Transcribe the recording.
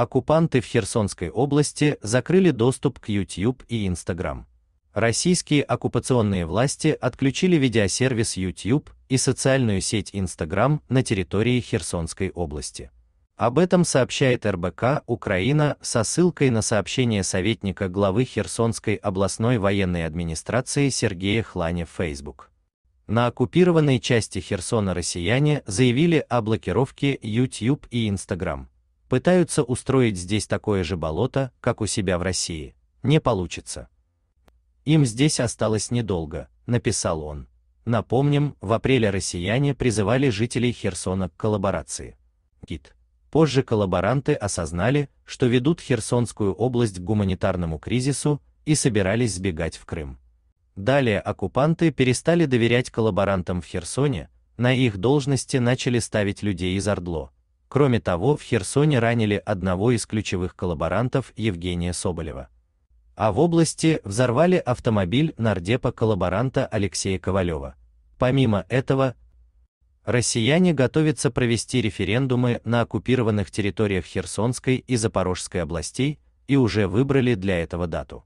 оккупанты в Херсонской области закрыли доступ к YouTube и Instagram. Российские оккупационные власти отключили видеосервис YouTube и социальную сеть Instagram на территории Херсонской области. Об этом сообщает РБК Украина со ссылкой на сообщение советника главы Херсонской областной военной администрации Сергея Хлани в Facebook. На оккупированной части Херсона россияне заявили о блокировке YouTube и Instagram пытаются устроить здесь такое же болото, как у себя в России. Не получится. Им здесь осталось недолго, написал он. Напомним, в апреле россияне призывали жителей Херсона к коллаборации. Кит. Позже коллаборанты осознали, что ведут Херсонскую область к гуманитарному кризису и собирались сбегать в Крым. Далее оккупанты перестали доверять коллаборантам в Херсоне, на их должности начали ставить людей из Ордло, Кроме того, в Херсоне ранили одного из ключевых коллаборантов Евгения Соболева. А в области взорвали автомобиль нардепа-коллаборанта Алексея Ковалева. Помимо этого, россияне готовятся провести референдумы на оккупированных территориях Херсонской и Запорожской областей и уже выбрали для этого дату.